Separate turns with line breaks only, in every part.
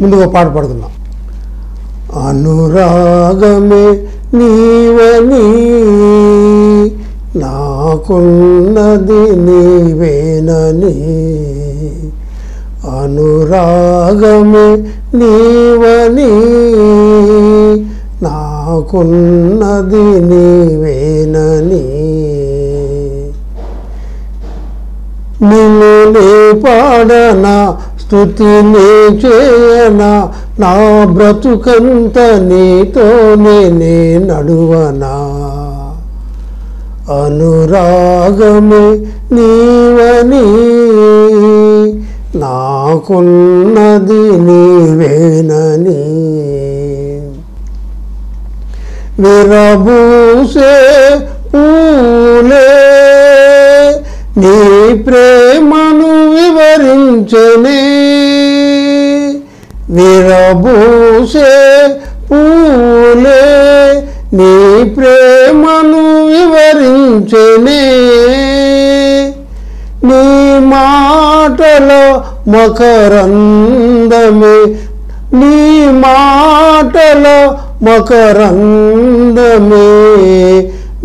ముందుగా పాట పాడుకుందాం అనురాగమే నీవని నాకున్నది నీవేనని అనురాగమే నీవని నాకున్నది నీవేనని నిన్ను నీ పాడనా స్థుతి నీ చేయనా నా బ్రతుకంత నీతో నే నడువనా అనురాగమే నీవని నాకున్నది నీవేనని విరబూసే పూలే నీ ప్రేమను వివరించనే విరబూసే పూలే నీ ప్రేమను వివరించనే నీ మాటల మకరందమే నీ మాటల మకరందమే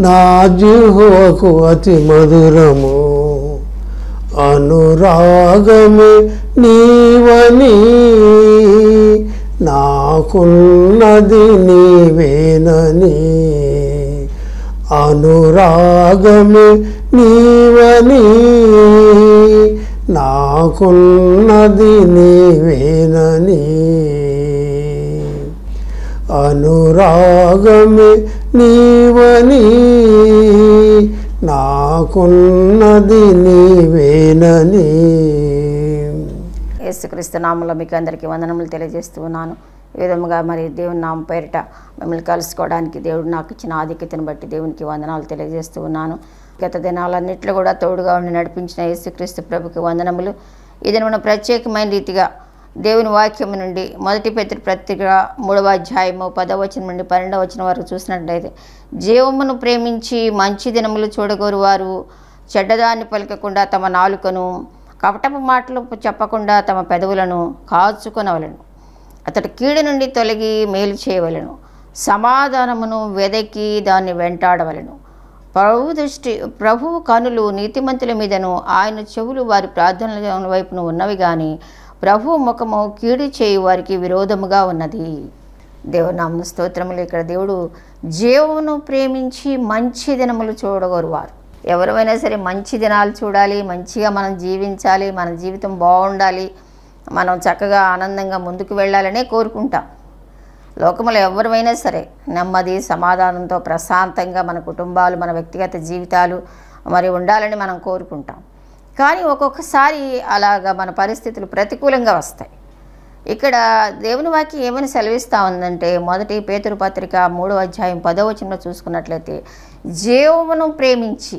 నా జీవకు అతి మధురము అనురాగము నీవని నాకున్నది నీవేనని అనురాగము నీవని నాకున్నది నీవేనని అనురాగమే నీవని నాకున్నది నీవేనని
యేసుక్రీస్తు నామంలో మీకు అందరికీ వందనములు తెలియజేస్తూ ఉన్నాను ఈ విధముగా మరి దేవుని నామ పేరిట మిమ్మల్ని కలుసుకోవడానికి దేవుడు నాకు ఇచ్చిన ఆధిక్యతను బట్టి దేవునికి వందనాలు తెలియజేస్తూ ఉన్నాను గత దినాలన్నింటిలో కూడా తోడుగా ఉండి నడిపించిన యేసుక్రీస్తు ప్రభుకి వందనములు ఇది మనం ప్రత్యేకమైన రీతిగా దేవుని వాక్యం నుండి మొదటి పెద్ద ప్రత్యేక మూడవ అధ్యాయము పదవచనం నుండి పన్నెండవ వచనం వరకు చూసినట్లయితే జీవమును ప్రేమించి మంచి దినములు చూడగోరు వారు చెడ్డదాన్ని పలకకుండా తమ నాలుకను కపటపు మాటలు చెప్పకుండా తమ పెదవులను కాచుకునవలను అతడు కీడు నుండి తొలగి మేలు చేయవలను సమాధానమును వెదకి దాన్ని వెంటాడవలను ప్రభు దృష్టి ప్రభు కనులు నీతిమంతుల మీదను ఆయన చెవులు వారి ప్రార్థనల వైపును ఉన్నవి కానీ ప్రభు ముఖము కీడు చేయు వారికి విరోధముగా ఉన్నది దేవునామ స్తోత్రములు ఇక్కడ దేవుడు జీవమును ప్రేమించి మంచి దినములు చూడగోరు వారు ఎవరైనా సరే మంచి దినాలు చూడాలి మంచిగా మనం జీవించాలి మన జీవితం బాగుండాలి మనం చక్కగా ఆనందంగా ముందుకు వెళ్ళాలనే కోరుకుంటాం లోకంలో ఎవరైనా సరే నెమ్మది సమాధానంతో ప్రశాంతంగా మన కుటుంబాలు మన వ్యక్తిగత జీవితాలు మరి ఉండాలని మనం కోరుకుంటాం కానీ ఒక్కొక్కసారి అలాగ మన పరిస్థితులు ప్రతికూలంగా వస్తాయి ఇక్కడ దేవుని వాక్యం ఏమని సెలవిస్తూ ఉందంటే మొదటి పేతృపత్రిక మూడో అధ్యాయం పదో వచనంలో చూసుకున్నట్లయితే జీవమును ప్రేమించి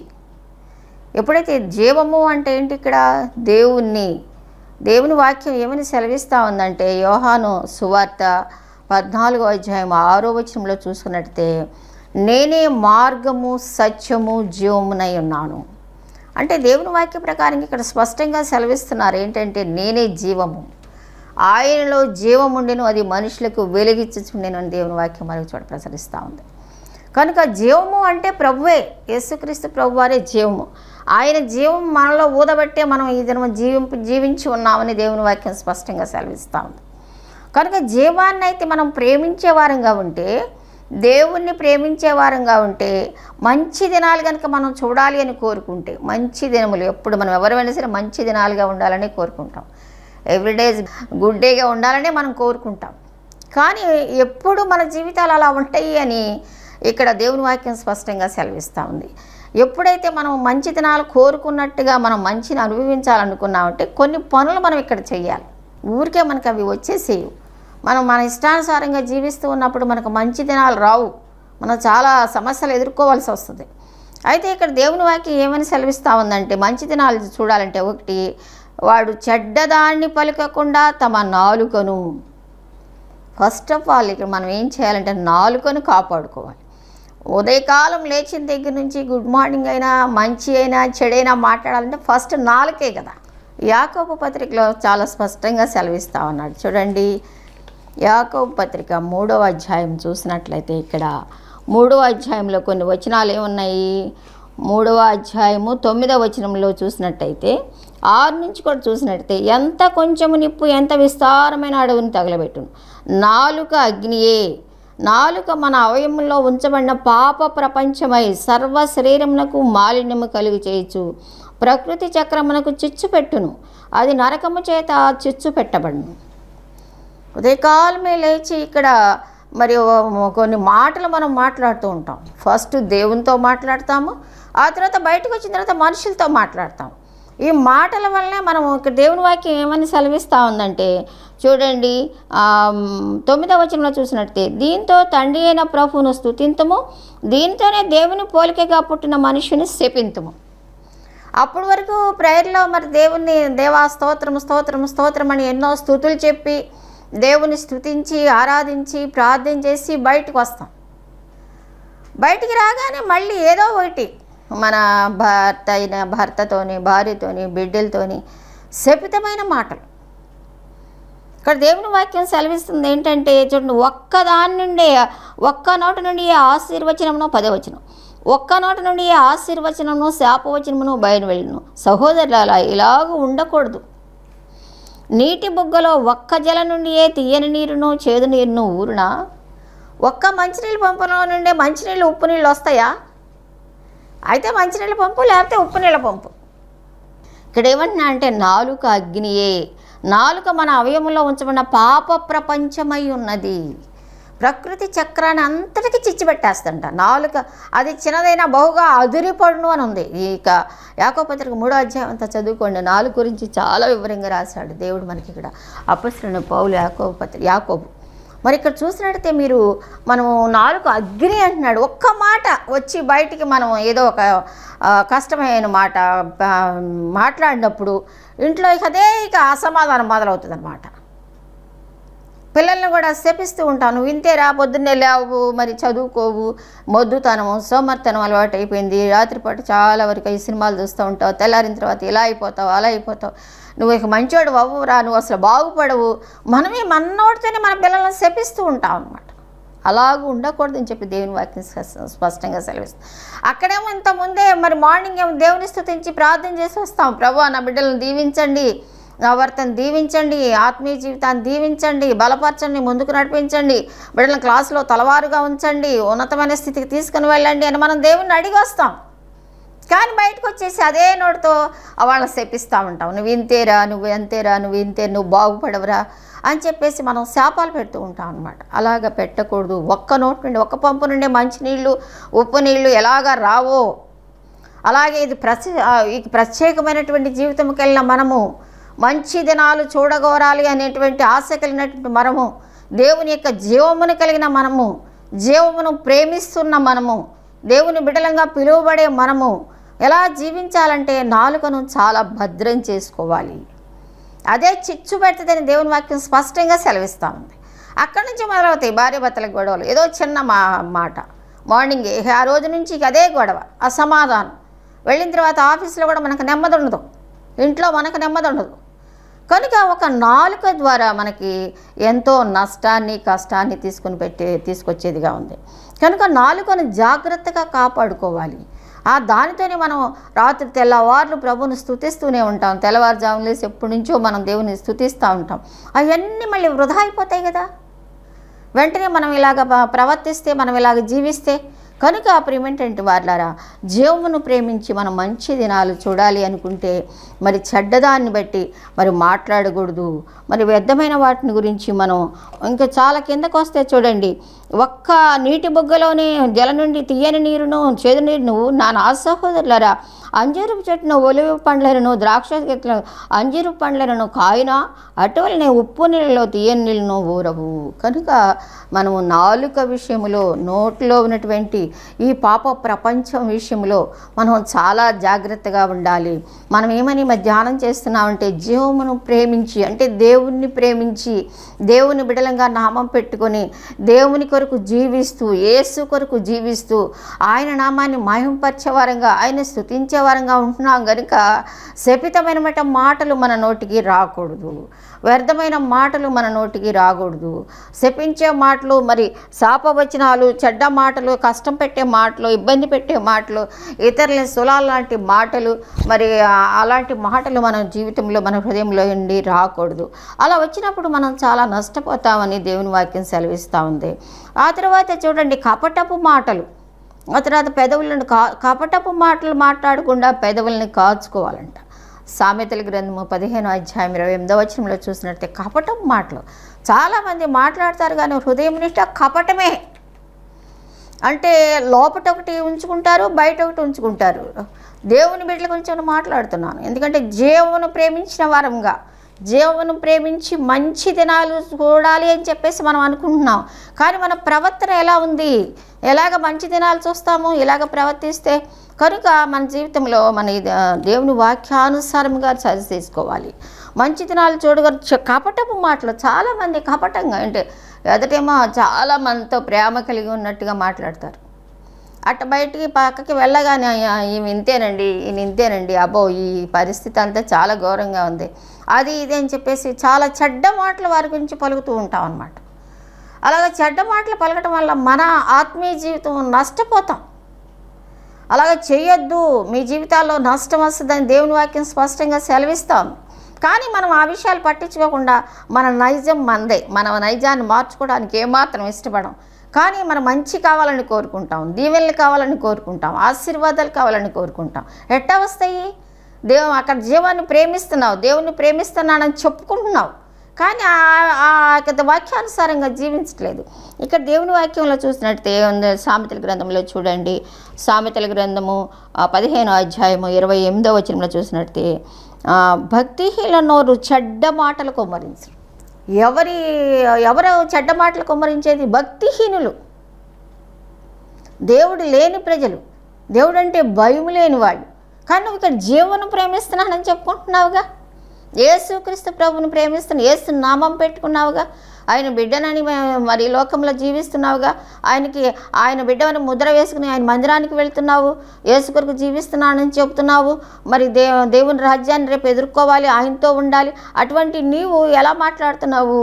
ఎప్పుడైతే జీవము అంటే ఏంటి ఇక్కడ దేవుణ్ణి దేవుని వాక్యం ఏమని సెలవిస్తూ ఉందంటే యోహాను సువార్త పద్నాలుగో అధ్యాయం ఆరో వచనంలో చూసుకున్నట్లయితే నేనే మార్గము సత్యము జీవమునై ఉన్నాను అంటే దేవుని వాక్య ప్రకారం ఇక్కడ స్పష్టంగా సెలవిస్తున్నారు ఏంటంటే నేనే జీవము ఆయనలో జీవం అది మనుషులకు వెలిగించుచుండెను అని దేవుని వాక్యం మనకు చోట ప్రసరిస్తూ ఉంది కనుక జీవము అంటే ప్రభువే యేసుక్రీస్తు ప్రభువారే జీవము ఆయన జీవం మనలో ఊదబట్టే మనం ఈ దినం జీవింపు జీవించి ఉన్నామని దేవుని వాక్యం స్పష్టంగా సెలవిస్తూ ఉంది కనుక జీవాన్ని అయితే మనం ప్రేమించేవారంగా ఉంటే దేవుణ్ణి ప్రేమించే వారంగా ఉంటే మంచి దినాలు కనుక మనం చూడాలి అని కోరుకుంటే మంచి దినములు ఎప్పుడు మనం ఎవరైనా సరే మంచి దినాలుగా ఉండాలని కోరుకుంటాం ఎవ్రీడే గుడ్ డేగా ఉండాలని మనం కోరుకుంటాం కానీ ఎప్పుడు మన జీవితాలు అలా ఉంటాయి అని ఇక్కడ దేవుని వాక్యం స్పష్టంగా సెలవిస్తూ ఉంది ఎప్పుడైతే మనం మంచి దినాలు కోరుకున్నట్టుగా మనం మంచిని అనుభవించాలనుకున్నామంటే కొన్ని పనులు మనం ఇక్కడ చేయాలి ఊరికే మనకు అవి వచ్చేసేయవు మనం మన ఇష్టానుసారంగా జీవిస్తూ ఉన్నప్పుడు మనకు మంచి దినాలు రావు మనం చాలా సమస్యలు ఎదుర్కోవాల్సి వస్తుంది అయితే ఇక్కడ దేవుని వాకి ఏమని సెలవిస్తూ ఉందంటే మంచి దినాలు చూడాలంటే ఒకటి వాడు చెడ్డదాన్ని పలకకుండా తమ నాలుకను ఫస్ట్ ఆఫ్ ఆల్ ఇక్కడ మనం ఏం చేయాలంటే నాలుకను కాపాడుకోవాలి ఉదయకాలం లేచిన దగ్గర నుంచి గుడ్ మార్నింగ్ అయినా మంచి అయినా చెడైనా మాట్లాడాలంటే ఫస్ట్ నాలుకే కదా యాకోప పత్రికలో చాలా స్పష్టంగా సెలవిస్తూ ఉన్నాడు చూడండి యాకవ్ పత్రిక మూడవ అధ్యాయం చూసినట్లయితే ఇక్కడ మూడవ అధ్యాయంలో కొన్ని వచనాలు ఏమున్నాయి మూడవ అధ్యాయము తొమ్మిదవ వచనంలో చూసినట్టయితే ఆరు నుంచి కూడా చూసినట్టయితే ఎంత కొంచెము నిప్పు ఎంత విస్తారమైన అడవిని తగలబెట్టును నాలుక అగ్నియే నాలుక మన అవయములో ఉంచబడిన పాప ప్రపంచమై సర్వ శరీరమునకు మాలిన్యము కలుగు చేయచ్చు ప్రకృతి చక్రమునకు చిచ్చు పెట్టును అది నరకము చేత చిచ్చు పెట్టబడును ఉదయకాలమే లేచి ఇక్కడ మరి కొన్ని మాటలు మనం మాట్లాడుతూ ఉంటాం ఫస్ట్ దేవునితో మాట్లాడతాము ఆ తర్వాత బయటకు వచ్చిన తర్వాత మనుషులతో మాట్లాడతాం ఈ మాటల వల్లనే మనం ఇక్కడ దేవుని వాక్యం ఏమని సెలవిస్తూ ఉందంటే చూడండి తొమ్మిదవ వచనంలో చూసినట్టే దీంతో తండ్రి అయిన ప్రభువును స్థుతింతము దీంతోనే దేవుని పోలికగా పుట్టిన మనుషుని శపింతము అప్పటి వరకు ప్రేయర్లో మరి దేవుని దేవా స్తోత్రం స్తోత్రం స్తోత్రం అని ఎన్నో స్థుతులు చెప్పి దేవుని స్థుతించి ఆరాధించి ప్రార్థన చేసి బయటకు వస్తాం బయటికి రాగానే మళ్ళీ ఏదో ఒకటి మన భర్త అయిన భర్తతోని భార్యతోని బిడ్డలతోని శపితమైన మాటలు ఇక్కడ దేవుని వాక్యం సెలవిస్తుంది ఏంటంటే చూడండి ఒక్క దాని నుండి ఒక్క నోటి నుండి ఆశీర్వచనమును పదవచనం ఒక్క నోటి నుండి ఆశీర్వచనమును శాపవచనమును బయలు వెళ్ళను సహోదరులు అలా ఇలాగ ఉండకూడదు నీటి బుగ్గలో ఒక్క జల నుండియే తీయని నీరును చేదు నీరును ఊరునా ఒక్క మంచినీళ్ళు పంపులో నుండే మంచినీళ్ళు ఉప్పు నీళ్ళు వస్తాయా అయితే మంచినీళ్ళ పంపు లేకపోతే ఉప్పు నీళ్ళ పంపు ఇక్కడ ఏమన్నా అంటే నాలుక అగ్నియే నాలుక మన అవయవంలో ఉంచబడిన పాప ప్రపంచమై ఉన్నది ప్రకృతి చక్రాన్ని అంతటికి చిచ్చిపెట్టేస్తంట నాలుక అది చిన్నదైనా బహుగా అదిరిపడును అని ఉంది ఇక యాకోపత్రిక మూడో అధ్యాయం అంతా చదువుకోండి నాలుగు గురించి చాలా వివరంగా రాశాడు దేవుడు మనకి ఇక్కడ అపశ్రుని పౌలు యాకోపత్రి యాకోబు మరి ఇక్కడ చూసినట్టయితే మీరు మనము నాలుగు అగ్ని అంటున్నాడు ఒక్క మాట వచ్చి బయటికి మనం ఏదో ఒక కష్టమైన మాట మాట్లాడినప్పుడు ఇంట్లో ఇక అదే ఇక అసమాధానం మొదలవుతుంది అనమాట పిల్లల్ని కూడా శపిస్తూ ఉంటాను వింతేరా పొద్దున్నే లేవు మరి చదువుకోవు మొద్దుతనం సోమర్తనం అలవాటు అయిపోయింది రాత్రిపాటు చాలా వరకు ఈ సినిమాలు చూస్తూ ఉంటావు తెల్లారిన తర్వాత ఇలా అయిపోతావు అలా అయిపోతావు నువ్వు ఇక మంచోడు అవ్వురా నువ్వు అసలు బాగుపడవు మనమే మనోడితోనే మన పిల్లల్ని శపిస్తూ ఉంటాం అనమాట అలాగూ ఉండకూడదని చెప్పి దేవుని వాక్యం స్పష్టంగా సెలవిస్తాం అక్కడేమో ముందే మరి మార్నింగ్ ఏమో దేవుని స్థుతించి ప్రార్థన చేసి వస్తాం ప్రభు నా బిడ్డలను దీవించండి వారిని దీవించండి ఆత్మీయ జీవితాన్ని దీవించండి బలపరచండి ముందుకు నడిపించండి బిడ్డలను క్లాసులో తలవారుగా ఉంచండి ఉన్నతమైన స్థితికి తీసుకుని వెళ్ళండి అని మనం దేవుణ్ణి అడిగి వస్తాం కానీ బయటకు వచ్చేసి అదే నోటితో వాళ్ళని శపిస్తూ ఉంటాం నువ్వు ఇంతేరా నువ్వు ఎంతేరా నువ్వు ఇంతే నువ్వు బాగుపడవరా అని చెప్పేసి మనం శాపాలు పెడుతూ ఉంటాం అనమాట అలాగ పెట్టకూడదు ఒక్క నోటి నుండి ఒక్క పంపు నుండి మంచినీళ్ళు ఉప్పు నీళ్ళు ఎలాగ రావో అలాగే ఇది ప్రత్యే ప్రత్యేకమైనటువంటి జీవితంకి వెళ్ళిన మనము మంచి దినాలు చూడగోరాలి అనేటువంటి ఆశ కలిగినటువంటి మనము దేవుని యొక్క జీవమును కలిగిన మనము జీవమును ప్రేమిస్తున్న మనము దేవుని బిడలంగా పిలువబడే మనము ఎలా జీవించాలంటే నాలుకను చాలా భద్రం చేసుకోవాలి అదే చిచ్చు పెడుతుందని దేవుని వాక్యం స్పష్టంగా సెలవిస్తూ ఉంది అక్కడి నుంచి మొదలవుతాయి భార్య భర్తల గొడవలు ఏదో చిన్న మా మాట మార్నింగ్ ఆ రోజు నుంచి అదే గొడవ అసమాధానం వెళ్ళిన తర్వాత ఆఫీస్లో కూడా మనకు నెమ్మది ఉండదు ఇంట్లో మనకు నెమ్మది ఉండదు కనుక ఒక నాలుక ద్వారా మనకి ఎంతో నష్టాన్ని కష్టాన్ని తీసుకుని పెట్టే తీసుకొచ్చేదిగా ఉంది కనుక నాలుకను జాగ్రత్తగా కాపాడుకోవాలి ఆ దానితోనే మనం రాత్రి తెల్లవారులు ప్రభుని స్థుతిస్తూనే ఉంటాం తెల్లవారు లేసి ఎప్పటి నుంచో మనం దేవుని స్థుతిస్తూ ఉంటాం అవన్నీ మళ్ళీ వృధా అయిపోతాయి కదా వెంటనే మనం ఇలాగ ప్రవర్తిస్తే మనం ఇలాగ జీవిస్తే కనుక ప్రిమెంటెంట్ వార్లారా జీవమును ప్రేమించి మనం మంచి దినాలు చూడాలి అనుకుంటే మరి చెడ్డదాన్ని బట్టి మరి మాట్లాడకూడదు మరి వ్యర్థమైన వాటిని గురించి మనం ఇంకా చాలా కిందకు వస్తే చూడండి ఒక్క నీటి బొగ్గలోనే జల నుండి తీయని నీరును చేదు నీరును నా నా సహోదరులారా అంజీరు చెట్టును ఒలివ పండ్లను ద్రాక్ష చెట్లను అంజీరు పండ్లను కాయినా అటువలనే ఉప్పు నీళ్ళలో తీయని నీళ్ళను ఊరవు కనుక మనము నాలుక విషయంలో నోట్లో ఉన్నటువంటి ఈ పాప ప్రపంచం విషయంలో మనం చాలా జాగ్రత్తగా ఉండాలి మనం ఏమని మధ్యాహ్నం చేస్తున్నామంటే జీవమును ప్రేమించి అంటే దేవుణ్ణి ప్రేమించి దేవుని బిడలంగా నామం పెట్టుకొని దేవుని కొరకు జీవిస్తూ యేసు కొరకు జీవిస్తూ ఆయన నామాన్ని మహింపరిచేవారంగా ఆయన స్థుతించే వారంగా ఉంటున్నాం కనుక శపితమైన మాటలు మన నోటికి రాకూడదు వ్యర్థమైన మాటలు మన నోటికి రాకూడదు శపించే మాటలు మరి శాపవచనాలు చెడ్డ మాటలు కష్టం పెట్టే మాటలు ఇబ్బంది పెట్టే మాటలు ఇతరుల సులాల లాంటి మాటలు మరి అలాంటి మాటలు మన జీవితంలో మన హృదయంలో ఉండి రాకూడదు అలా వచ్చినప్పుడు మనం చాలా నష్టపోతామని దేవుని వాక్యం సెలవిస్తూ ఉంది ఆ తర్వాత చూడండి కపటపు మాటలు ఆ తర్వాత పెదవులను కా కపటపు మాటలు మాట్లాడకుండా పెదవుల్ని కాచుకోవాలంట సామెతల గ్రంథము పదిహేను అధ్యాయం ఇరవై ఎనిమిదో వచనంలో చూసినట్టే కపటం మాటలు చాలామంది మాట్లాడతారు కానీ హృదయం నిష్ట కపటమే అంటే లోపట ఒకటి ఉంచుకుంటారు బయట ఒకటి ఉంచుకుంటారు దేవుని బిడ్డల గురించి మాట్లాడుతున్నాను ఎందుకంటే జీవును ప్రేమించిన వారంగా జీవమును ప్రేమించి మంచి దినాలు చూడాలి అని చెప్పేసి మనం అనుకుంటున్నాం కానీ మన ప్రవర్తన ఎలా ఉంది ఎలాగ మంచి దినాలు చూస్తాము ఇలాగ ప్రవర్తిస్తే కనుక మన జీవితంలో మన దేవుని వాక్యానుసారంగా సరి చేసుకోవాలి మంచి దినాలు చూడగ కపటపు మాటలు చాలామంది కపటంగా అంటే ఎదటేమో చాలా మనతో ప్రేమ కలిగి ఉన్నట్టుగా మాట్లాడతారు అట్ట బయటికి పక్కకి వెళ్ళగానే ఈమె ఇంతేనండి ఈయన ఇంతేనండి అబ్బో ఈ పరిస్థితి అంతా చాలా ఘోరంగా ఉంది అది ఇది అని చెప్పేసి చాలా చెడ్డ మాటలు వారి గురించి పలుకుతూ ఉంటాం అనమాట అలాగే చెడ్డ మాటలు పలకటం వల్ల మన ఆత్మీయ జీవితం నష్టపోతాం అలాగే చేయొద్దు మీ జీవితాల్లో నష్టం వస్తుందని దేవుని వాక్యం స్పష్టంగా సెలవిస్తాం కానీ మనం ఆ విషయాలు పట్టించుకోకుండా మన నైజం మనదే మన నైజాన్ని మార్చుకోవడానికి ఏమాత్రం ఇష్టపడం కానీ మనం మంచి కావాలని కోరుకుంటాం దీవెనలు కావాలని కోరుకుంటాం ఆశీర్వాదాలు కావాలని కోరుకుంటాం ఎట్టా వస్తాయి దేవు అక్కడ జీవాన్ని ప్రేమిస్తున్నావు దేవుని ప్రేమిస్తున్నానని చెప్పుకుంటున్నావు కానీ ఆ యొక్క వాక్యానుసారంగా జీవించట్లేదు ఇక్కడ దేవుని వాక్యంలో చూసినట్టే సామెతల గ్రంథంలో చూడండి సామెతల గ్రంథము పదిహేను అధ్యాయము ఇరవై ఎనిమిదో వచనంలో చూసినట్టే భక్తిహీన నోరు చెడ్డ మాటలు కొమ్మరించు ఎవరి ఎవరు చెడ్డ మాటలు కుమ్మరించేది భక్తిహీనులు దేవుడు లేని ప్రజలు దేవుడు అంటే భయం లేనివాడు కానీ నువ్వు ఇక్కడ జీవను ప్రేమిస్తున్నానని చెప్పుకుంటున్నావుగా యేసుక్రీస్తు ప్రభుని ప్రేమిస్తున్న యేసు నామం పెట్టుకున్నావుగా ఆయన బిడ్డనని మరి లోకంలో జీవిస్తున్నావుగా ఆయనకి ఆయన బిడ్డవని ముద్ర వేసుకుని ఆయన మందిరానికి వెళ్తున్నావు యేసు కొరకు జీవిస్తున్నానని చెప్తున్నావు మరి దే దేవుని రాజ్యాన్ని రేపు ఎదుర్కోవాలి ఆయనతో ఉండాలి అటువంటి నీవు ఎలా మాట్లాడుతున్నావు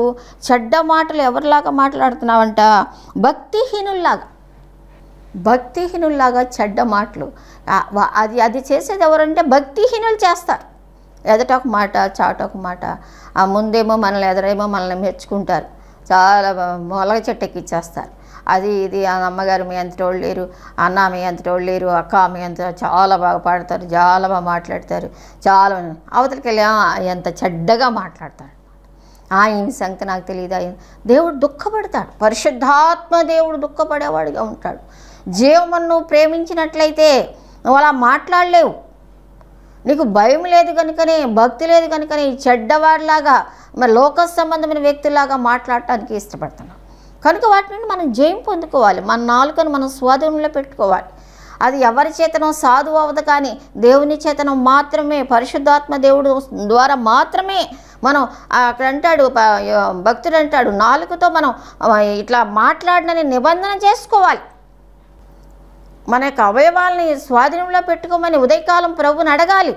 చెడ్డ మాటలు ఎవరిలాగా మాట్లాడుతున్నావంట భక్తిహీనుల్లాగా భక్తిహీనుల్లాగా చెడ్డ మాటలు అది అది చేసేది ఎవరంటే భక్తిహీనులు చేస్తారు ఎదట ఒక మాట చాట ఒక మాట ఆ ముందేమో మనల్ని ఎదరేమో మనల్ని మెచ్చుకుంటారు చాలా మొలగ చెట్టు ఎక్కిచ్చేస్తారు అది ఇది అమ్మగారు మీ ఎంత వాళ్ళు లేరు అన్న మీ ఎంత వాళ్ళు లేరు అక్క మీ ఎంత చాలా బాగా పాడతారు చాలా బాగా మాట్లాడతారు చాలా అవతలికి వెళ్ళి ఎంత చెడ్డగా మాట్లాడతారు ఆ ఈమె సంగతి నాకు తెలియదు దేవుడు దుఃఖపడతాడు పరిశుద్ధాత్మ దేవుడు దుఃఖపడేవాడిగా ఉంటాడు జీవమన్ను ప్రేమించినట్లయితే నువ్వు అలా మాట్లాడలేవు నీకు భయం లేదు కనుకనే భక్తి లేదు కనుకనే ఈ చెడ్డవాడిలాగా మరి లోక సంబంధమైన వ్యక్తిలాగా మాట్లాడటానికి ఇష్టపడుతున్నాం కనుక వాటి నుండి మనం జయం పొందుకోవాలి మన నాలుకను మనం స్వాధీనంలో పెట్టుకోవాలి అది ఎవరి చేతనం సాధువు అవ్వదు కానీ దేవుని చేతనం మాత్రమే పరిశుద్ధాత్మ దేవుడు ద్వారా మాత్రమే మనం అక్కడ అంటాడు భక్తుడు అంటాడు నాలుగుతో మనం ఇట్లా మాట్లాడినని నిబంధన చేసుకోవాలి మన యొక్క అవయవాల్ని స్వాధీనంలో పెట్టుకోమని ఉదయకాలం ప్రభుని అడగాలి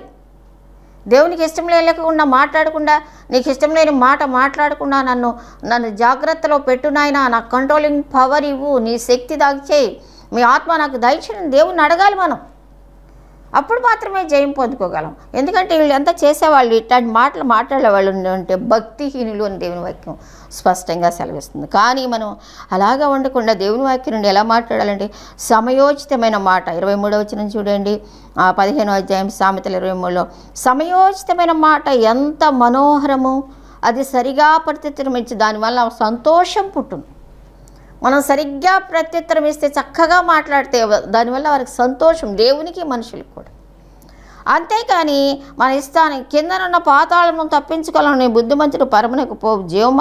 దేవునికి ఇష్టం లేకుండా మాట్లాడకుండా నీకు ఇష్టం లేని మాట మాట్లాడకుండా నన్ను నన్ను జాగ్రత్తలో పెట్టు నాయన నా కంట్రోలింగ్ పవర్ ఇవ్వు నీ శక్తి దాగిచేయి మీ ఆత్మ నాకు దయచేయని దేవుని అడగాలి మనం అప్పుడు మాత్రమే జయం పొందుకోగలం ఎందుకంటే ఎంత చేసేవాళ్ళు ఇట్లాంటి మాటలు మాట్లాడేవాళ్ళు అంటే భక్తిహీనులు అని దేవుని వాక్యం స్పష్టంగా సెలవిస్తుంది కానీ మనం అలాగా ఉండకుండా దేవుని వాక్యం నుండి ఎలా మాట్లాడాలంటే సమయోచితమైన మాట ఇరవై మూడవ వచ్చిన చూడండి పదిహేనో అధ్యాయం సామెతలు ఇరవై మూడులో సమయోచితమైన మాట ఎంత మనోహరము అది సరిగా ప్రత్యుత్తరం ఇచ్చి దానివల్ల సంతోషం పుట్టును మనం సరిగ్గా ప్రత్యుత్తరం ఇస్తే చక్కగా మాట్లాడితే దానివల్ల వారికి సంతోషం దేవునికి మనుషులకు కూడా అంతేకాని మన ఇష్టాన్ని కిందనున్న పాతాళము తప్పించుకోవాలని బుద్ధిమంతుడు పరమునకు పో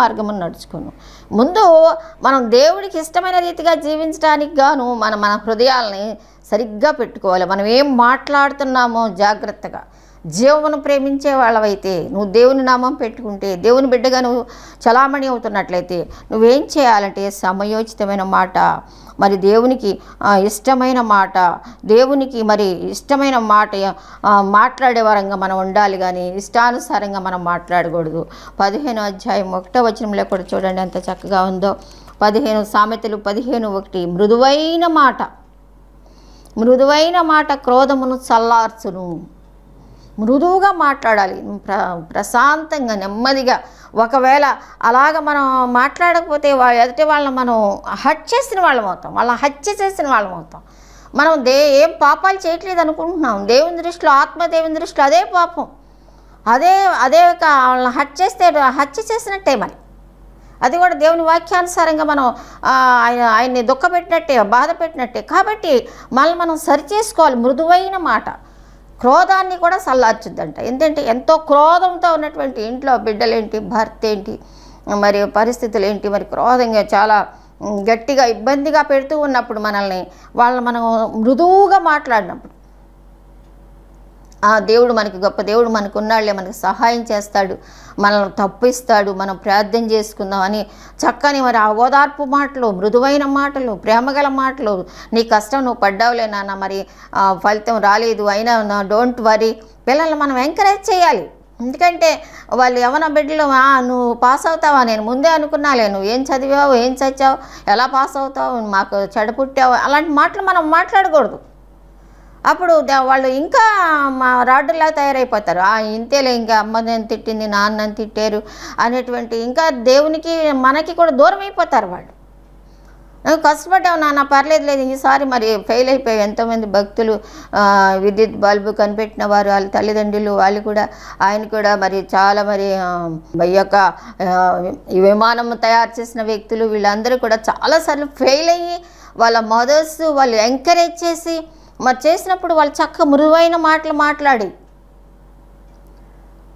మార్గమును నడుచుకును ముందు మనం దేవుడికి ఇష్టమైన రీతిగా జీవించడానికి గాను మనం మన హృదయాలని సరిగ్గా పెట్టుకోవాలి మనం ఏం మాట్లాడుతున్నామో జాగ్రత్తగా జీవమును ప్రేమించే వాళ్ళవైతే నువ్వు దేవుని నామం పెట్టుకుంటే దేవుని బిడ్డగా నువ్వు చలామణి అవుతున్నట్లయితే నువ్వేం చేయాలంటే సమయోచితమైన మాట మరి దేవునికి ఇష్టమైన మాట దేవునికి మరి ఇష్టమైన మాట మాట్లాడే వరంగా మనం ఉండాలి కానీ ఇష్టానుసారంగా మనం మాట్లాడకూడదు పదిహేను అధ్యాయం ఒకటో వచనం లేకుండా చూడండి ఎంత చక్కగా ఉందో పదిహేను సామెతలు పదిహేను ఒకటి మృదువైన మాట మృదువైన మాట క్రోధమును చల్లార్చును మృదువుగా మాట్లాడాలి ప్ర ప్రశాంతంగా నెమ్మదిగా ఒకవేళ అలాగ మనం మాట్లాడకపోతే ఎదుటి వాళ్ళని మనం హట్ చేసిన వాళ్ళం అవుతాం వాళ్ళని హత్య చేసిన వాళ్ళం అవుతాం మనం దే ఏం పాపాలు చేయట్లేదు అనుకుంటున్నాం దేవుని దృష్టిలో ఆత్మదేవుని దృష్టిలో అదే పాపం అదే అదే వాళ్ళని హత్య చేస్తే హత్య చేసినట్టే మరి అది కూడా దేవుని వాక్యానుసారంగా మనం ఆయన ఆయన్ని దుఃఖపెట్టినట్టే బాధ పెట్టినట్టే కాబట్టి మనల్ని మనం సరిచేసుకోవాలి మృదువైన మాట క్రోధాన్ని కూడా సల్లార్చుద్దంట ఎందుకంటే ఎంతో క్రోధంతో ఉన్నటువంటి ఇంట్లో బిడ్డలేంటి భర్త ఏంటి మరి పరిస్థితులు ఏంటి మరి క్రోధంగా చాలా గట్టిగా ఇబ్బందిగా పెడుతూ ఉన్నప్పుడు మనల్ని వాళ్ళని మనం మృదువుగా మాట్లాడినప్పుడు ఆ దేవుడు మనకి గొప్ప దేవుడు మనకు ఉన్నాళ్ళే మనకు సహాయం చేస్తాడు మనల్ని తప్పిస్తాడు మనం ప్రార్థన చేసుకుందాం అని చక్కని మరి ఆ ఓదార్పు మాటలు మృదువైన మాటలు ప్రేమగల మాటలు నీ కష్టం నువ్వు పడ్డావులే నాన్న మరి ఫలితం రాలేదు అయినా డోంట్ వరీ పిల్లల్ని మనం ఎంకరేజ్ చేయాలి ఎందుకంటే వాళ్ళు ఏమైనా బిడ్డలు నువ్వు పాస్ అవుతావా నేను ముందే అనుకున్నాలే నువ్వు ఏం చదివావు ఏం చచ్చావు ఎలా పాస్ అవుతావు మాకు చెడ పుట్టావు అలాంటి మాటలు మనం మాట్లాడకూడదు అప్పుడు వాళ్ళు ఇంకా మా రాడ్డులా తయారైపోతారు ఆ ఇంతేలే ఇంకా అమ్మని తిట్టింది నాన్నని తిట్టారు అనేటువంటి ఇంకా దేవునికి మనకి కూడా దూరం అయిపోతారు వాళ్ళు కష్టపడ్డావు నాన్న పర్లేదు లేదు ఈసారి మరి ఫెయిల్ అయిపోయావు ఎంతోమంది భక్తులు విద్యుత్ బల్బు కనిపెట్టిన వారు వాళ్ళ తల్లిదండ్రులు వాళ్ళు కూడా ఆయన కూడా మరి చాలా మరి యొక్క విమానం తయారు చేసిన వ్యక్తులు వీళ్ళందరూ కూడా చాలాసార్లు ఫెయిల్ అయ్యి వాళ్ళ మదర్స్ వాళ్ళు ఎంకరేజ్ చేసి మరి చేసినప్పుడు వాళ్ళు చక్క మృదువైన మాటలు మాట్లాడి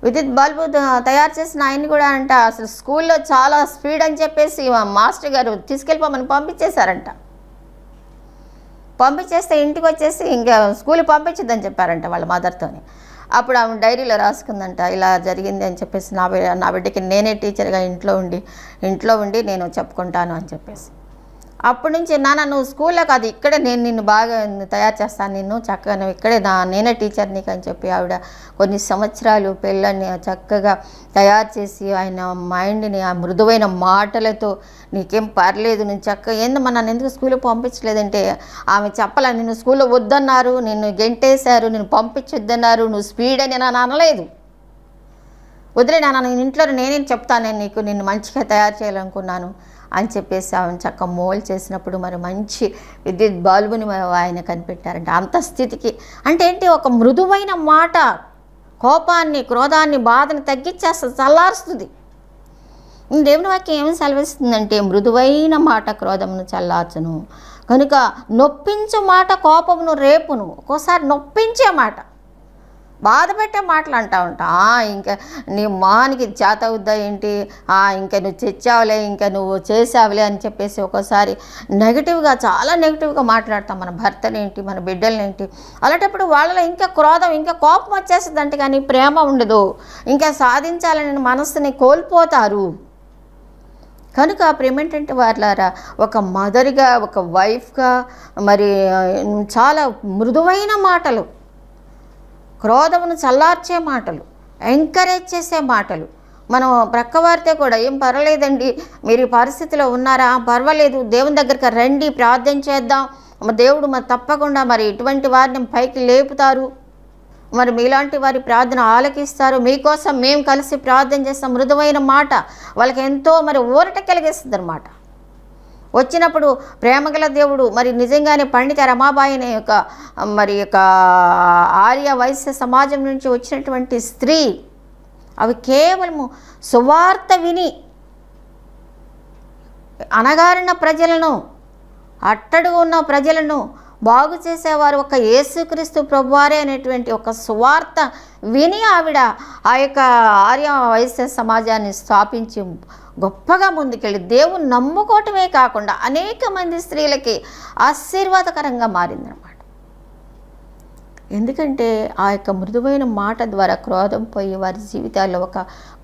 విద్యుత్ బల్బు తయారు చేసిన ఆయన కూడా అంట అసలు స్కూల్లో చాలా స్పీడ్ అని చెప్పేసి మాస్టర్ గారు తీసుకెళ్ళిపోమని పంపించేశారంట పంపించేస్తే ఇంటికి వచ్చేసి ఇంకా స్కూల్ పంపించద్దని చెప్పారంట వాళ్ళ మదర్తోని అప్పుడు ఆమె డైరీలో రాసుకుందంట ఇలా జరిగింది అని చెప్పేసి నా నా బిడ్డకి నేనే టీచర్గా ఇంట్లో ఉండి ఇంట్లో ఉండి నేను చెప్పుకుంటాను అని చెప్పేసి అప్పటి నుంచి నాన్న నువ్వు స్కూల్లో కాదు ఇక్కడే నేను నిన్ను బాగా తయారు చేస్తాను నిన్ను చక్కగా నువ్వు ఇక్కడే నా నేనే టీచర్ నీకు అని చెప్పి ఆవిడ కొన్ని సంవత్సరాలు పిల్లల్ని చక్కగా తయారు చేసి ఆయన మైండ్ని ఆ మృదువైన మాటలతో నీకేం పర్లేదు నేను చక్కగా మా నన్ను ఎందుకు స్కూల్లో పంపించలేదంటే ఆమె చెప్పాల నిన్ను స్కూల్లో వద్దన్నారు నిన్ను గెంటేశారు నేను పంపించొద్దన్నారు నువ్వు స్పీడ్ అని నన్ను అనలేదు వదిలే నాన్న నేను ఇంట్లో నేనేం చెప్తాను నేను నీకు నిన్ను మంచిగా తయారు చేయాలనుకున్నాను అని చెప్పేసి ఆమె చక్క మోల్ చేసినప్పుడు మరి మంచి విద్యుత్ బల్బుని ఆయన కనిపెట్టారంట అంత స్థితికి అంటే ఏంటి ఒక మృదువైన మాట కోపాన్ని క్రోధాన్ని బాధని తగ్గించేస్తుంది చల్లారుస్తుంది దేవుని వాక్యం ఏమి సెలవిస్తుందంటే మృదువైన మాట క్రోధమును చల్లార్చును కనుక నొప్పించు మాట కోపమును రేపును ఒక్కోసారి నొప్పించే మాట బాధ పెట్టే మాటలు అంటూ ఉంటా ఇంకా నీ మానికి చేత అవుద్దా ఏంటి ఇంకా నువ్వు తెచ్చావులే ఇంకా నువ్వు చేసావులే అని చెప్పేసి ఒక్కోసారి నెగిటివ్గా చాలా నెగిటివ్గా మాట్లాడతాం మన భర్తనేంటి మన బిడ్డలనేంటి అలాంటప్పుడు వాళ్ళలో ఇంకా క్రోధం ఇంకా కోపం వచ్చేస్తుంది అంటే కానీ ప్రేమ ఉండదు ఇంకా సాధించాలని మనస్సుని కోల్పోతారు కనుక ఏంటంటే వాళ్ళారా ఒక మదర్గా ఒక వైఫ్గా మరి చాలా మృదువైన మాటలు క్రోధమును చల్లార్చే మాటలు ఎంకరేజ్ చేసే మాటలు మనం ప్రక్కవారితే కూడా ఏం పర్వాలేదండి మీరు ఈ పరిస్థితిలో ఉన్నారా పర్వాలేదు దేవుని దగ్గరికి రండి ప్రార్థన చేద్దాం దేవుడు మరి తప్పకుండా మరి ఇటువంటి వారిని పైకి లేపుతారు మరి మీలాంటి వారి ప్రార్థన ఆలకిస్తారు మీకోసం మేము కలిసి ప్రార్థన చేస్తాం మృదువైన మాట వాళ్ళకి ఎంతో మరి ఊరట కలిగిస్తుంది అనమాట వచ్చినప్పుడు ప్రేమగల దేవుడు మరి నిజంగానే పండిత రమాబాయి అనే యొక్క మరి యొక్క ఆర్య వైశ్య సమాజం నుంచి వచ్చినటువంటి స్త్రీ అవి కేవలము సువార్త విని అనగారిన ప్రజలను అట్టడు ఉన్న ప్రజలను బాగు చేసేవారు ఒక యేసుక్రీస్తు ప్రభువారే అనేటువంటి ఒక సువార్త విని ఆవిడ ఆ యొక్క ఆర్య వైశ్య సమాజాన్ని స్థాపించి గొప్పగా ముందుకెళ్ళి దేవుని నమ్ముకోవటమే కాకుండా అనేక మంది స్త్రీలకి ఆశీర్వాదకరంగా మారిందనమాట ఎందుకంటే ఆ యొక్క మృదువైన మాట ద్వారా క్రోధం పోయి వారి జీవితాల్లో ఒక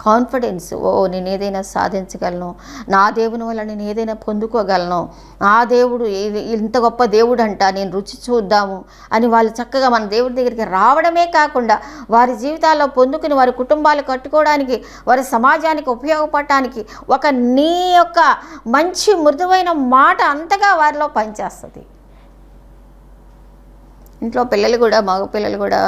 కాన్ఫిడెన్స్ ఓ నేను ఏదైనా సాధించగలను నా దేవుని వల్ల నేను ఏదైనా పొందుకోగలను ఆ దేవుడు ఇంత గొప్ప దేవుడు అంట నేను రుచి చూద్దాము అని వాళ్ళు చక్కగా మన దేవుడి దగ్గరికి రావడమే కాకుండా వారి జీవితాల్లో పొందుకుని వారి కుటుంబాలు కట్టుకోవడానికి వారి సమాజానికి ఉపయోగపడటానికి ఒక నీ యొక్క మంచి మృదువైన మాట అంతగా వారిలో పనిచేస్తుంది ఇంట్లో పిల్లలు కూడా మగ పిల్లలు కూడా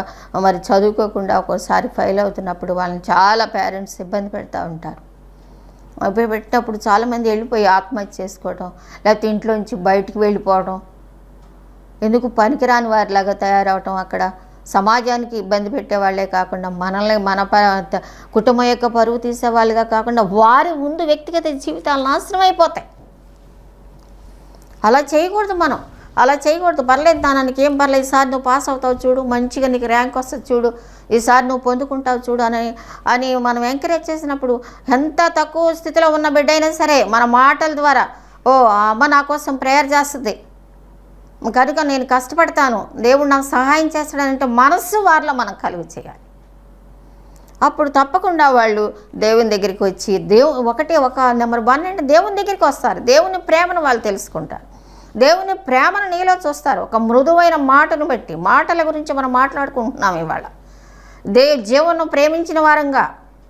మరి చదువుకోకుండా ఒక్కోసారి ఫెయిల్ అవుతున్నప్పుడు వాళ్ళని చాలా పేరెంట్స్ ఇబ్బంది పెడతా ఉంటారు ఇబ్బంది పెట్టినప్పుడు చాలామంది వెళ్ళిపోయి ఆత్మహత్య చేసుకోవడం లేకపోతే ఇంట్లోంచి బయటికి వెళ్ళిపోవడం ఎందుకు పనికిరాని వారిలాగా తయారవటం అక్కడ సమాజానికి ఇబ్బంది పెట్టే వాళ్ళే కాకుండా మనల్ని మన కుటుంబం యొక్క పరువు తీసే వాళ్ళుగా కాకుండా వారి ముందు వ్యక్తిగత జీవితాలు నాశనం అయిపోతాయి అలా చేయకూడదు మనం అలా చేయకూడదు పర్లేదు దానానికి ఏం పర్లేదు ఈసారి నువ్వు పాస్ అవుతావు చూడు మంచిగా నీకు ర్యాంక్ వస్తుంది చూడు ఈసారి నువ్వు పొందుకుంటావు చూడు అని అని మనం ఎంకరేజ్ చేసినప్పుడు ఎంత తక్కువ స్థితిలో ఉన్న బిడ్డ అయినా సరే మన మాటల ద్వారా ఓ అమ్మ నా కోసం ప్రేయర్ చేస్తుంది కనుక నేను కష్టపడతాను దేవుడు నాకు సహాయం చేస్తాడనంటే మనస్సు వారిలో మనం కలుగు చేయాలి అప్పుడు తప్పకుండా వాళ్ళు దేవుని దగ్గరికి వచ్చి దేవు ఒకటి ఒక నెంబర్ వన్ అంటే దేవుని దగ్గరికి వస్తారు దేవుని ప్రేమను వాళ్ళు తెలుసుకుంటారు దేవుని ప్రేమను నీలో చూస్తారు ఒక మృదువైన మాటను బట్టి మాటల గురించి మనం మాట్లాడుకుంటున్నాం ఇవాళ దే జీవను ప్రేమించిన వారంగా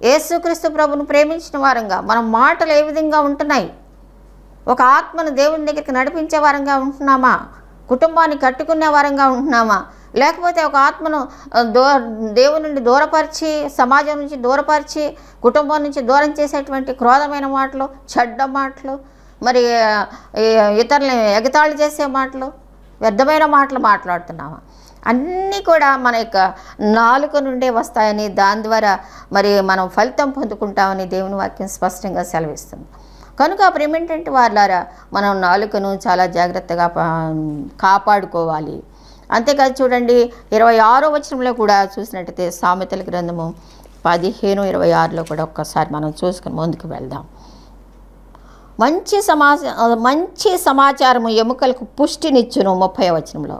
యేసుక్రీస్తు ప్రభును ప్రేమించిన వారంగా మన మాటలు ఏ విధంగా ఉంటున్నాయి ఒక ఆత్మను దేవుని దగ్గరికి నడిపించే వారంగా ఉంటున్నామా కుటుంబాన్ని కట్టుకునే వారంగా ఉంటున్నామా లేకపోతే ఒక ఆత్మను దో దేవుని నుండి దూరపరిచి సమాజం నుంచి దూరపరిచి కుటుంబం నుంచి దూరం చేసేటువంటి క్రోధమైన మాటలు చెడ్డ మాటలు మరి ఇతరులని ఎగతాళి చేసే మాటలు వ్యర్థమైన మాటలు మాట్లాడుతున్నావా అన్నీ కూడా మన యొక్క నాలుక నుండే వస్తాయని దాని ద్వారా మరి మనం ఫలితం పొందుకుంటామని దేవుని వాక్యం స్పష్టంగా సెలవిస్తుంది కనుక ప్రేమేంటంటే వాళ్ళారా మనం నాలుకను చాలా జాగ్రత్తగా కాపాడుకోవాలి అంతేకాదు చూడండి ఇరవై ఆరో వచనంలో కూడా చూసినట్టయితే సామెతల గ్రంథము పదిహేను ఇరవై ఆరులో కూడా ఒక్కసారి మనం చూసుకుని ముందుకు వెళ్దాం మంచి సమాచ మంచి సమాచారము ఎముకలకు పుష్టినిచ్చును ముప్పై వచనంలో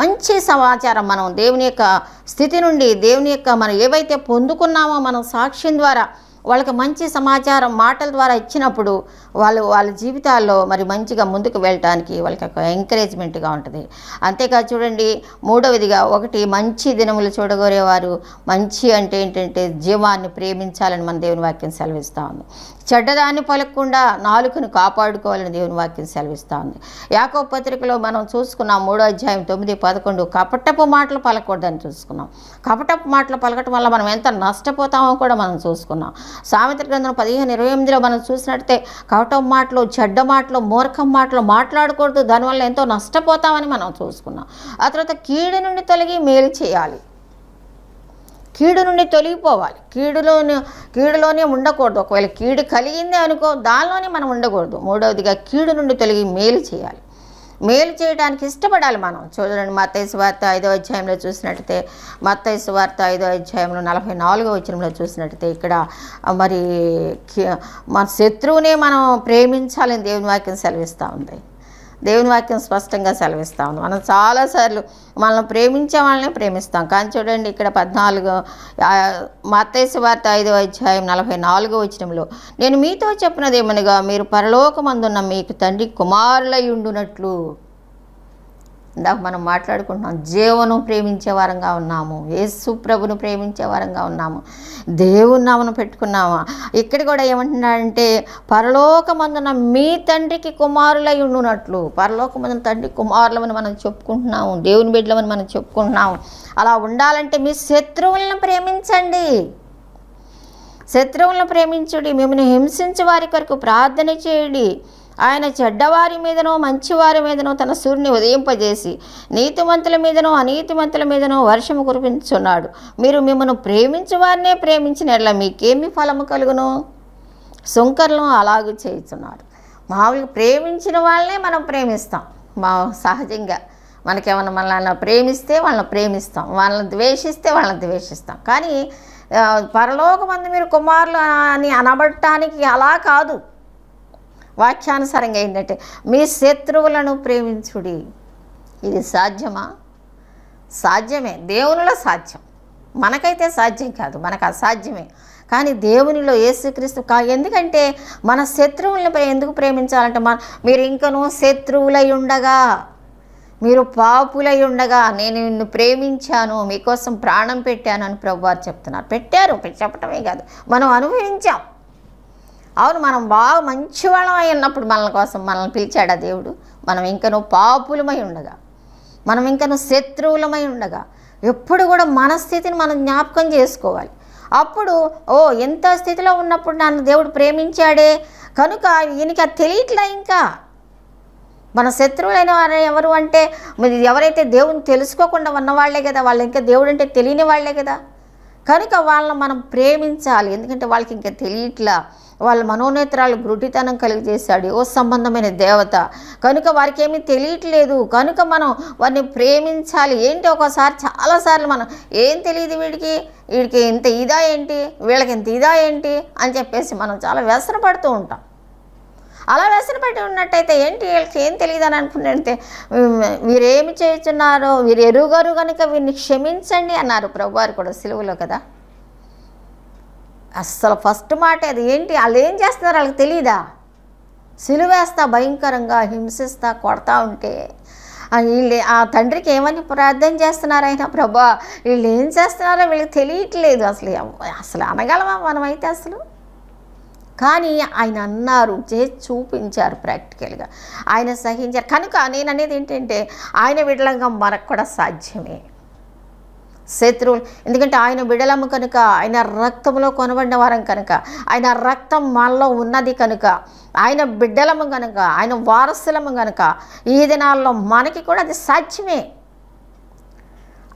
మంచి సమాచారం మనం దేవుని యొక్క స్థితి నుండి దేవుని యొక్క మనం ఏవైతే పొందుకున్నామో మనం సాక్ష్యం ద్వారా వాళ్ళకి మంచి సమాచారం మాటల ద్వారా ఇచ్చినప్పుడు వాళ్ళు వాళ్ళ జీవితాల్లో మరి మంచిగా ముందుకు వెళ్ళటానికి వాళ్ళకి ఒక ఎంకరేజ్మెంట్గా ఉంటుంది అంతేకాదు చూడండి మూడవదిగా ఒకటి మంచి దినములు చూడగోరేవారు మంచి అంటే ఏంటంటే జీవాన్ని ప్రేమించాలని మన దేవుని వాక్యం సెలవిస్తూ ఉంది చెడ్డదాన్ని పలకకుండా నాలుకను కాపాడుకోవాలని దేవుని వాక్యం సెలవిస్తూ ఉంది యాకో పత్రికలో మనం చూసుకున్నాం మూడో అధ్యాయం తొమ్మిది పదకొండు కపటపు మాటలు పలకూడదని చూసుకున్నాం కపటపు మాటలు పలకటం వల్ల మనం ఎంత నష్టపోతామో కూడా మనం చూసుకున్నాం సామెత గ్రంథం పదిహేను ఇరవై ఎనిమిదిలో మనం చూసినట్టే కపటం మాటలు చెడ్డ మాటలు మూర్ఖం మాటలు మాట్లాడకూడదు దానివల్ల ఎంతో నష్టపోతామని మనం చూసుకున్నాం ఆ తర్వాత కీడు నుండి తొలగి మేలు చేయాలి కీడు నుండి తొలగిపోవాలి కీడులో కీడులోనే ఉండకూడదు ఒకవేళ కీడు కలిగిందే అనుకో దానిలోనే మనం ఉండకూడదు మూడవదిగా కీడు నుండి తొలగి మేలు చేయాలి మేలు చేయడానికి ఇష్టపడాలి మనం చూడండి మత్తైసు వార్త ఐదో అధ్యాయంలో చూసినట్టయితే మత్తైసు వార్త ఐదో అధ్యాయంలో నలభై నాలుగో వచ్చినంలో చూసినట్టయితే ఇక్కడ మరి మన శత్రువునే మనం ప్రేమించాలని దేవుని వాక్యం సెలవిస్తూ ఉంది దేవుని వాక్యం స్పష్టంగా సెలవిస్తా ఉంది మనం చాలాసార్లు మనం ప్రేమించే వాళ్ళని ప్రేమిస్తాం కానీ చూడండి ఇక్కడ పద్నాలుగు మత్తేసు వార్త ఐదో అధ్యాయం నలభై నాలుగో వచ్చినంలో నేను మీతో ఏమనగా మీరు పరలోకమందున్న మీకు తండ్రి కుమారులై ఉండునట్లు ఇందాక మనం మాట్లాడుకుంటున్నాం జీవను ప్రేమించే వారంగా ఉన్నాము యేసు ప్రభును ప్రేమించే వారంగా ఉన్నాము దేవుని నామను పెట్టుకున్నామా ఇక్కడ కూడా ఏమంటున్నాడంటే పరలోకమందున మీ తండ్రికి కుమారులై ఉండునట్లు పరలోకమందున తండ్రి కుమారులమని మనం చెప్పుకుంటున్నాము దేవుని బిడ్డలమని మనం చెప్పుకుంటున్నాము అలా ఉండాలంటే మీ శత్రువులను ప్రేమించండి శత్రువులను ప్రేమించుడి మిమ్మల్ని హింసించే వారి కొరకు ప్రార్థన చేయండి ఆయన చెడ్డవారి మీదనో మంచివారి మీదనో తన సూర్యుని ఉదయింపజేసి నీతిమంతుల మీదనో అనీతిమంతుల మీదనో వర్షము కురిపించున్నాడు మీరు మిమ్మను ప్రేమించు వారినే ప్రేమించిన ఎట్లా మీకేమి ఫలము కలుగును సుంకర్లను అలాగే చేస్తున్నాడు మామూలుగా ప్రేమించిన వాళ్ళనే మనం ప్రేమిస్తాం మా సహజంగా మనకేమన్నా మనల్ని ప్రేమిస్తే వాళ్ళని ప్రేమిస్తాం వాళ్ళని ద్వేషిస్తే వాళ్ళని ద్వేషిస్తాం కానీ పరలోకమందు మీరు కుమారులు అని అనబడటానికి అలా కాదు వాక్యానుసారంగా ఏంటంటే మీ శత్రువులను ప్రేమించుడి ఇది సాధ్యమా సాధ్యమే దేవునిలో సాధ్యం మనకైతే సాధ్యం కాదు మనకు అసాధ్యమే కానీ దేవునిలో యేసుక్రీస్తు కా ఎందుకంటే మన శత్రువులను ఎందుకు ప్రేమించాలంటే మన మీరు ఇంకనూ శత్రువులై ఉండగా మీరు పాపులై ఉండగా నేను నిన్ను ప్రేమించాను మీకోసం ప్రాణం పెట్టాను అని ప్రభువారు చెప్తున్నారు పెట్టారు చెప్పటమే కాదు మనం అనుభవించాం అవును మనం బాగా మంచివాళ్ళం అయి ఉన్నప్పుడు మనల కోసం మనల్ని పిలిచాడా దేవుడు మనం ఇంకనూ పాపులమై ఉండగా మనం ఇంకనూ శత్రువులమై ఉండగా ఎప్పుడు కూడా మన స్థితిని మనం జ్ఞాపకం చేసుకోవాలి అప్పుడు ఓ ఎంత స్థితిలో ఉన్నప్పుడు నన్ను దేవుడు ప్రేమించాడే కనుక ఈయనకి అది తెలియట్లే ఇంకా మన శత్రువులైన వారు ఎవరు అంటే ఎవరైతే దేవుని తెలుసుకోకుండా ఉన్నవాళ్లే కదా వాళ్ళు ఇంకా దేవుడు అంటే తెలియని వాళ్లే కదా కనుక వాళ్ళని మనం ప్రేమించాలి ఎందుకంటే వాళ్ళకి ఇంకా తెలియట్లా వాళ్ళ మనోనేత్రాలు గురుటితనం కలిగజేశాడు ఓ సంబంధమైన దేవత కనుక వారికి ఏమీ తెలియట్లేదు కనుక మనం వారిని ప్రేమించాలి ఏంటి ఒకసారి చాలాసార్లు మనం ఏం తెలియదు వీడికి వీడికి ఇంత ఇదా ఏంటి వీళ్ళకి ఇంత ఇదా ఏంటి అని చెప్పేసి మనం చాలా వ్యసనపడుతూ ఉంటాం అలా వ్యసనపడి ఉన్నట్టయితే ఏంటి వీళ్ళకి ఏం తెలియదు అని అనుకున్నట్టే వీరేమి చేస్తున్నారో వీరు ఎరుగరు కనుక వీరిని క్షమించండి అన్నారు ప్రభువారు కూడా సెలవులో కదా అస్సలు ఫస్ట్ మాట అది ఏంటి వాళ్ళు ఏం చేస్తున్నారు వాళ్ళకి తెలియదా సిలువేస్తా భయంకరంగా హింసిస్తా కొడతా ఉంటే వీళ్ళు ఆ తండ్రికి ఏమని ప్రార్థన చేస్తున్నారు ప్రభా వీళ్ళు ఏం చేస్తున్నారో వీళ్ళకి తెలియట్లేదు అసలు అసలు అనగలమా మనమైతే అసలు కానీ ఆయన అన్నారు చేసి చూపించారు ప్రాక్టికల్గా ఆయన సహించారు కనుక నేను అనేది ఏంటంటే ఆయన విడలంగా మనకు కూడా సాధ్యమే శత్రువులు ఎందుకంటే ఆయన బిడలము కనుక ఆయన రక్తంలో కొనబడిన వారం కనుక ఆయన రక్తం మనలో ఉన్నది కనుక ఆయన బిడ్డలము కనుక ఆయన వారసులము కనుక ఈ దినాల్లో మనకి కూడా అది సాధ్యమే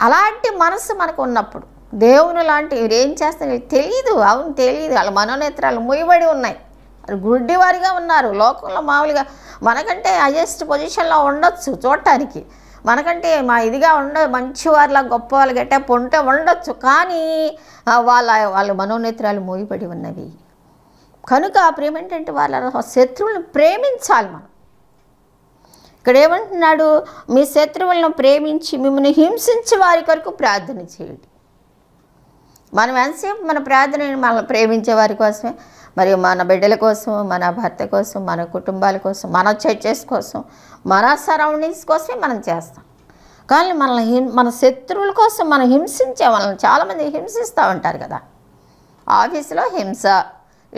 అలాంటి మనసు మనకు ఉన్నప్పుడు దేవుని లాంటి ఏం చేస్తారు తెలియదు అవును తెలియదు వాళ్ళ మనోనేత్రాలు ముయబడి ఉన్నాయి గుడ్డివారిగా ఉన్నారు లోకంలో మామూలుగా మనకంటే హయ్యెస్ట్ పొజిషన్లో ఉండొచ్చు చూడటానికి మనకంటే మా ఇదిగా ఉండ మంచి వాళ్ళ గొప్ప వాళ్ళ గట్టే ఉంటే ఉండొచ్చు కానీ వాళ్ళ వాళ్ళ మనోనేత్రాలు మూగిపడి ఉన్నవి కనుక ఆ ప్రేమ ఏంటంటే వాళ్ళ శత్రువులను ప్రేమించాలి మనం ఇక్కడ ఏమంటున్నాడు మీ శత్రువులను ప్రేమించి మిమ్మల్ని హింసించి వారి కొరకు ప్రార్థన చేయండి మనం ఎంతసేపు మన ప్రార్థనని మనల్ని ప్రేమించే వారి కోసమే మరియు మన బిడ్డల కోసం మన భర్త కోసం మన కుటుంబాల కోసం మన చర్చెస్ కోసం మన సరౌండింగ్స్ కోసమే మనం చేస్తాం కానీ మనల్ని మన శత్రువుల కోసం మనం హింసించే వాళ్ళని చాలామంది హింసిస్తూ ఉంటారు కదా ఆఫీసులో హింస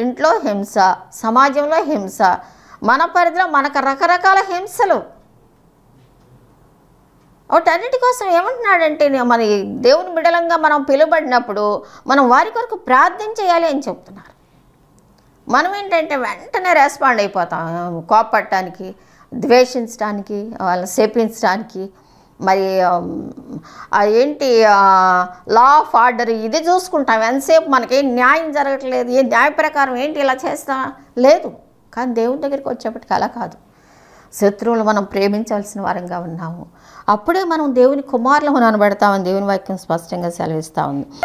ఇంట్లో హింస సమాజంలో హింస మన పరిధిలో మనకు రకరకాల హింసలు వాటన్నిటి కోసం ఏమంటున్నాడంటే మరి దేవుని బిడలంగా మనం పిలువబడినప్పుడు మనం వారి కొరకు ప్రార్థన చేయాలి అని చెప్తున్నారు మనం ఏంటంటే వెంటనే రెస్పాండ్ అయిపోతాం కోపడటానికి ద్వేషించడానికి వాళ్ళని శపించడానికి మరి ఏంటి లా ఆఫ్ ఆర్డర్ ఇది చూసుకుంటాం ఎంతసేపు మనకి న్యాయం జరగట్లేదు ఏ న్యాయ ప్రకారం ఏంటి ఇలా చేస్తా లేదు కానీ దేవుని దగ్గరికి వచ్చేప్పటికి అలా కాదు శత్రువులు మనం ప్రేమించాల్సిన వారంగా ఉన్నాము అప్పుడే మనం దేవుని కుమారులను అనబడతామని దేవుని వాక్యం స్పష్టంగా సెలవిస్తూ ఉంది